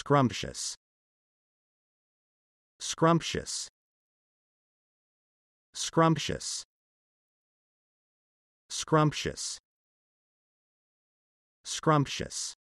Scrumptious. Scrumptious. Scrumptious. Scrumptious. Scrumptious.